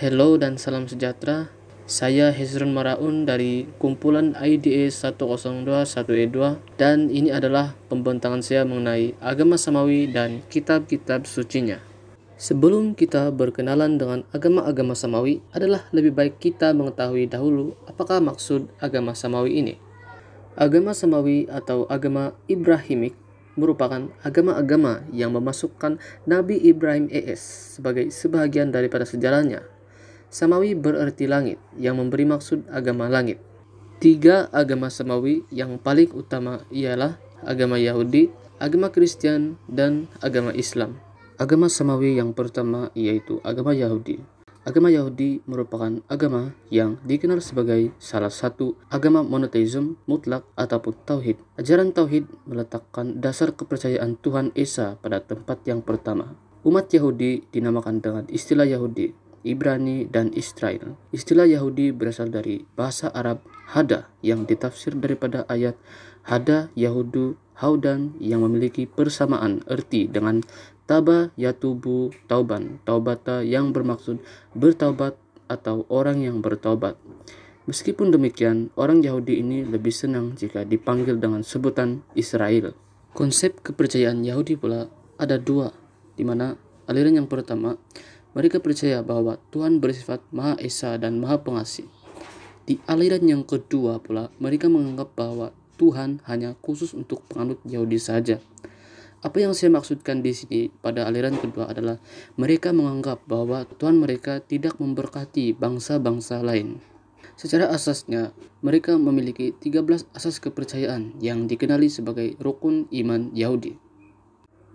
Hello dan salam sejahtera. Saya Hezron Maraun dari kumpulan IDA e 1021E2 dan ini adalah pembentangan saya mengenai agama samawi dan kitab-kitab sucinya. Sebelum kita berkenalan dengan agama-agama samawi, adalah lebih baik kita mengetahui dahulu apakah maksud agama samawi ini. Agama samawi atau agama Ibrahimik merupakan agama-agama yang memasukkan Nabi Ibrahim ES sebagai sebahagian daripada sejarahnya Samawi bererti langit, yang memberi maksud agama langit. Tiga agama Samawi yang paling utama ialah agama Yahudi, agama Kristen, dan agama Islam. Agama Samawi yang pertama yaitu agama Yahudi. Agama Yahudi merupakan agama yang dikenal sebagai salah satu agama monoteisme mutlak ataupun tauhid. Ajaran tauhid meletakkan dasar kepercayaan Tuhan Esa pada tempat yang pertama. Umat Yahudi dinamakan dengan istilah Yahudi Ibrani, dan Israel. Istilah Yahudi berasal dari bahasa Arab Hada yang ditafsir daripada ayat Hada Yahudu Haudan yang memiliki persamaan erti dengan Taba Yatubu Tauban, Taubata yang bermaksud bertaubat atau orang yang bertaubat. Meskipun demikian, orang Yahudi ini lebih senang jika dipanggil dengan sebutan Israel. Konsep kepercayaan Yahudi pula ada dua, di mana aliran yang pertama mereka percaya bahwa Tuhan bersifat Maha Esa dan Maha Pengasih. Di aliran yang kedua pula, mereka menganggap bahwa Tuhan hanya khusus untuk penganut Yahudi saja. Apa yang saya maksudkan di sini pada aliran kedua adalah mereka menganggap bahwa Tuhan mereka tidak memberkati bangsa-bangsa lain. Secara asasnya, mereka memiliki 13 asas kepercayaan yang dikenali sebagai rukun iman Yahudi.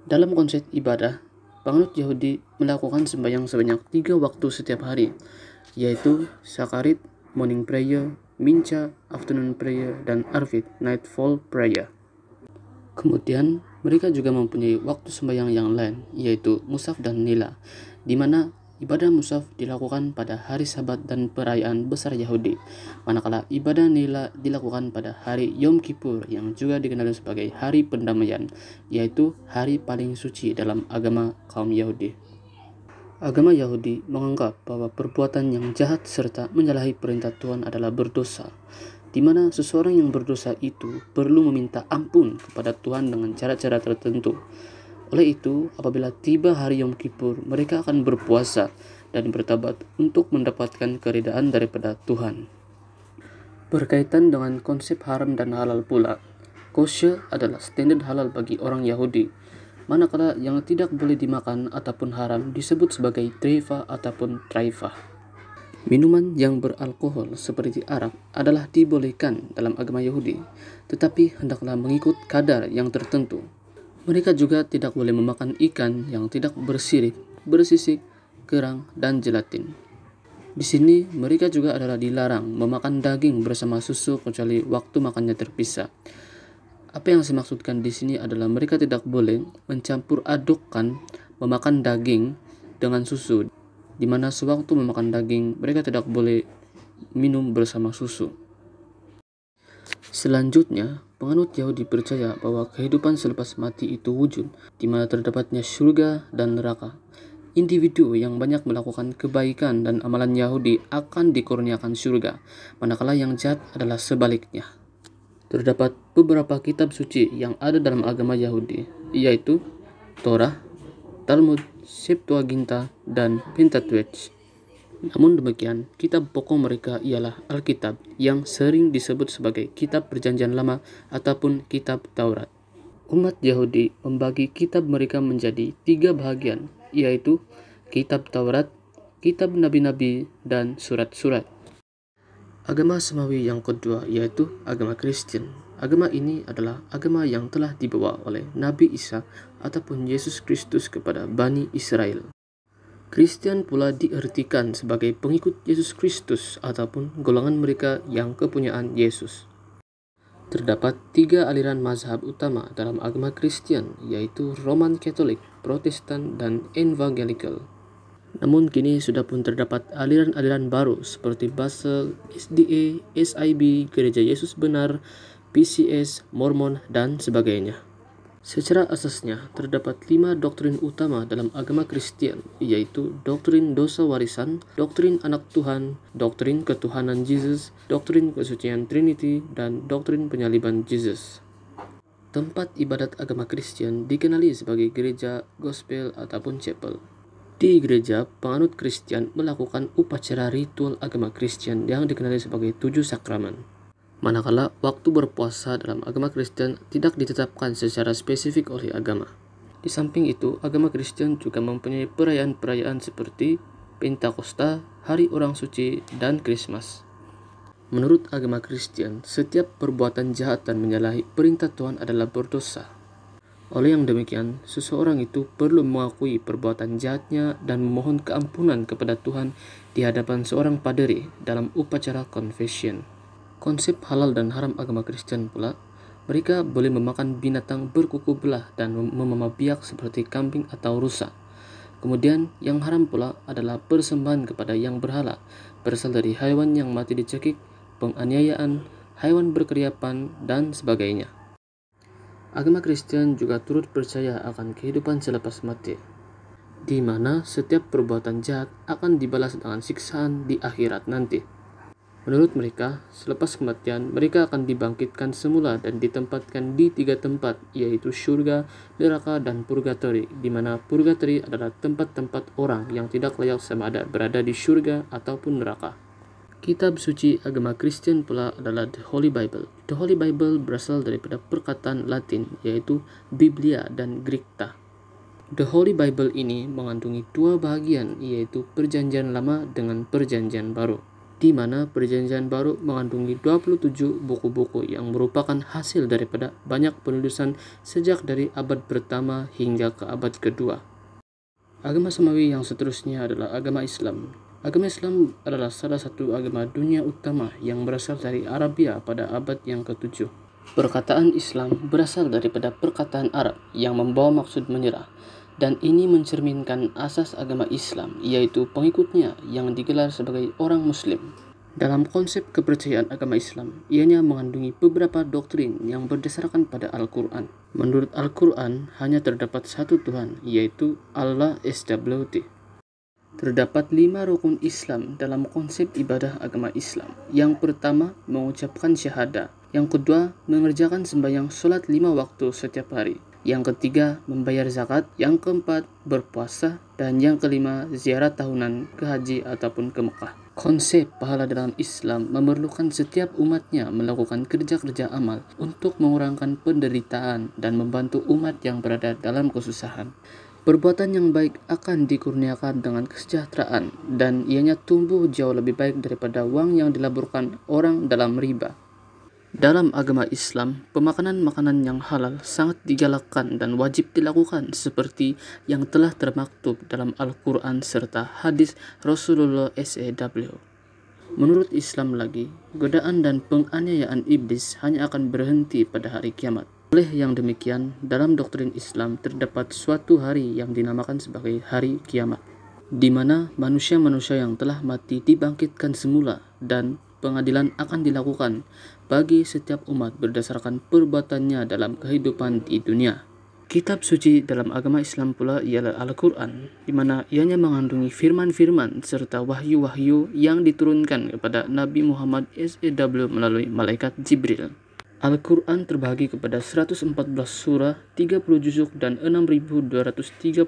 Dalam konsep ibadah, Penganut Yahudi melakukan sembahyang sebanyak tiga waktu setiap hari, yaitu Sakarit, Morning Prayer, Mincha, Afternoon Prayer, dan Arvid, Nightfall Prayer. Kemudian, mereka juga mempunyai waktu sembahyang yang lain, yaitu Musaf dan Nila, di mana Ibadah musaf dilakukan pada hari Sabat dan perayaan besar Yahudi, manakala ibadah nila dilakukan pada hari Yom Kippur yang juga dikenal sebagai hari pendamaian, yaitu hari paling suci dalam agama kaum Yahudi. Agama Yahudi menganggap bahwa perbuatan yang jahat serta menyalahi perintah Tuhan adalah berdosa, di mana seseorang yang berdosa itu perlu meminta ampun kepada Tuhan dengan cara-cara tertentu, oleh itu, apabila tiba hari Yom Kippur, mereka akan berpuasa dan bertabat untuk mendapatkan keridaan daripada Tuhan. Berkaitan dengan konsep haram dan halal pula, kosher adalah standar halal bagi orang Yahudi, manakala yang tidak boleh dimakan ataupun haram disebut sebagai treva ataupun traifa. Minuman yang beralkohol seperti arak adalah dibolehkan dalam agama Yahudi, tetapi hendaklah mengikut kadar yang tertentu, mereka juga tidak boleh memakan ikan yang tidak bersirip, bersisik, kerang, dan gelatin. Di sini, mereka juga adalah dilarang memakan daging bersama susu kecuali waktu makannya terpisah. Apa yang saya maksudkan di sini adalah mereka tidak boleh mencampur adukkan memakan daging dengan susu, di mana sewaktu memakan daging mereka tidak boleh minum bersama susu. Selanjutnya, Penganut Yahudi percaya bahwa kehidupan selepas mati itu wujud, di mana terdapatnya surga dan neraka. Individu yang banyak melakukan kebaikan dan amalan Yahudi akan dikurniakan surga, manakala yang jahat adalah sebaliknya. Terdapat beberapa kitab suci yang ada dalam agama Yahudi, yaitu Torah, Talmud, Septuaginta, dan Pentateuch. Namun demikian, kitab pokok mereka ialah Alkitab yang sering disebut sebagai kitab perjanjian lama ataupun kitab Taurat. Umat Yahudi membagi kitab mereka menjadi tiga bagian, yaitu kitab Taurat, kitab nabi-nabi, dan surat-surat. Agama Semawi yang kedua yaitu agama Kristen. Agama ini adalah agama yang telah dibawa oleh Nabi Isa ataupun Yesus Kristus kepada Bani Israel. Kristen pula diartikan sebagai pengikut Yesus Kristus ataupun golongan mereka yang kepunyaan Yesus. Terdapat tiga aliran mazhab utama dalam agama Kristen, yaitu Roman Katolik, Protestan, dan Evangelical. Namun kini sudah pun terdapat aliran-aliran baru seperti Basel, SDA, SIB, Gereja Yesus Benar, PCS, Mormon, dan sebagainya. Secara asasnya, terdapat lima doktrin utama dalam agama Kristen, yaitu doktrin dosa warisan, doktrin anak Tuhan, doktrin ketuhanan Yesus, doktrin kesucian Trinity, dan doktrin penyaliban Yesus. Tempat ibadat agama Kristen dikenali sebagai gereja, gospel, ataupun chapel. Di gereja, penganut Kristen melakukan upacara ritual agama Kristen yang dikenali sebagai tujuh sakramen manakala waktu berpuasa dalam agama Kristen tidak ditetapkan secara spesifik oleh agama. Di samping itu, agama Kristen juga mempunyai perayaan-perayaan seperti Pentakosta, Hari Orang Suci, dan Christmas. Menurut agama Kristen, setiap perbuatan jahat dan menyalahi perintah Tuhan adalah berdosa. Oleh yang demikian, seseorang itu perlu mengakui perbuatan jahatnya dan memohon keampunan kepada Tuhan di hadapan seorang paderi dalam upacara confession. Konsep halal dan haram agama Kristen pula, mereka boleh memakan binatang berkuku belah dan memamah biak seperti kambing atau rusa. Kemudian yang haram pula adalah persembahan kepada yang berhala, berasal dari hewan yang mati dicekik, penganiayaan, hewan berkeriapan, dan sebagainya. Agama Kristen juga turut percaya akan kehidupan selepas mati, di mana setiap perbuatan jahat akan dibalas dengan siksaan di akhirat nanti. Menurut mereka, selepas kematian, mereka akan dibangkitkan semula dan ditempatkan di tiga tempat, yaitu surga, neraka, dan purgatory, di mana purgatory adalah tempat-tempat orang yang tidak layak sama ada berada di surga ataupun neraka. Kitab suci agama Kristen pula adalah The Holy Bible. The Holy Bible berasal daripada perkataan Latin, yaitu Biblia dan Grikta. The Holy Bible ini mengandungi dua bagian, yaitu Perjanjian Lama dengan Perjanjian Baru di mana perjanjian baru mengandungi 27 buku-buku yang merupakan hasil daripada banyak penulisan sejak dari abad pertama hingga ke abad kedua. Agama Samawi yang seterusnya adalah agama Islam. Agama Islam adalah salah satu agama dunia utama yang berasal dari Arabia pada abad yang ketujuh. Perkataan Islam berasal daripada perkataan Arab yang membawa maksud menyerah dan ini mencerminkan asas agama Islam, yaitu pengikutnya yang digelar sebagai orang Muslim. Dalam konsep kepercayaan agama Islam, ianya mengandungi beberapa doktrin yang berdasarkan pada Al-Quran. Menurut Al-Quran, hanya terdapat satu Tuhan, yaitu Allah SWT. Terdapat lima rukun Islam dalam konsep ibadah agama Islam. Yang pertama, mengucapkan syahadah. Yang kedua, mengerjakan sembahyang sholat lima waktu setiap hari yang ketiga membayar zakat, yang keempat berpuasa, dan yang kelima ziarah tahunan ke haji ataupun ke Mekah. Konsep pahala dalam Islam memerlukan setiap umatnya melakukan kerja-kerja amal untuk mengurangkan penderitaan dan membantu umat yang berada dalam kesusahan. Perbuatan yang baik akan dikurniakan dengan kesejahteraan dan ianya tumbuh jauh lebih baik daripada uang yang dilaburkan orang dalam riba. Dalam agama Islam, pemakanan makanan yang halal sangat digalakkan dan wajib dilakukan seperti yang telah termaktub dalam Al-Quran serta hadis Rasulullah SAW. Menurut Islam lagi, godaan dan penganiayaan iblis hanya akan berhenti pada hari kiamat. Oleh yang demikian, dalam doktrin Islam terdapat suatu hari yang dinamakan sebagai hari kiamat, di mana manusia-manusia yang telah mati dibangkitkan semula dan pengadilan akan dilakukan bagi setiap umat berdasarkan perbuatannya dalam kehidupan di dunia. Kitab suci dalam agama Islam pula ialah Al-Quran, di mana ianya mengandungi firman-firman serta wahyu-wahyu yang diturunkan kepada Nabi Muhammad SAW e melalui malaikat Jibril. Al-Quran terbagi kepada 114 surah, 30 juzuk, dan 6.236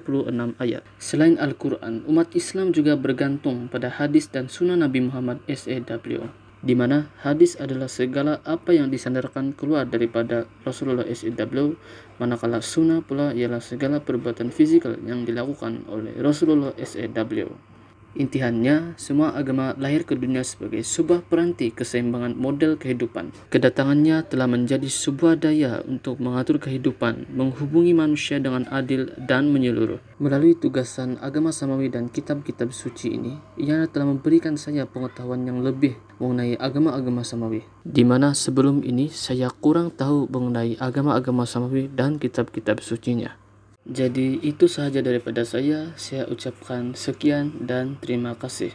ayat. Selain Al-Quran, umat Islam juga bergantung pada hadis dan sunnah Nabi Muhammad SAW. E di mana hadis adalah segala apa yang disandarkan keluar daripada Rasulullah SAW, manakala sunnah pula ialah segala perbuatan fisikal yang dilakukan oleh Rasulullah SAW. Intihannya, semua agama lahir ke dunia sebagai sebuah peranti keseimbangan model kehidupan. Kedatangannya telah menjadi sebuah daya untuk mengatur kehidupan, menghubungi manusia dengan adil dan menyeluruh. Melalui tugasan agama samawi dan kitab-kitab suci ini, ia telah memberikan saya pengetahuan yang lebih mengenai agama-agama samawi. Di mana sebelum ini saya kurang tahu mengenai agama-agama samawi dan kitab-kitab sucinya. Jadi itu sahaja daripada saya, saya ucapkan sekian dan terima kasih.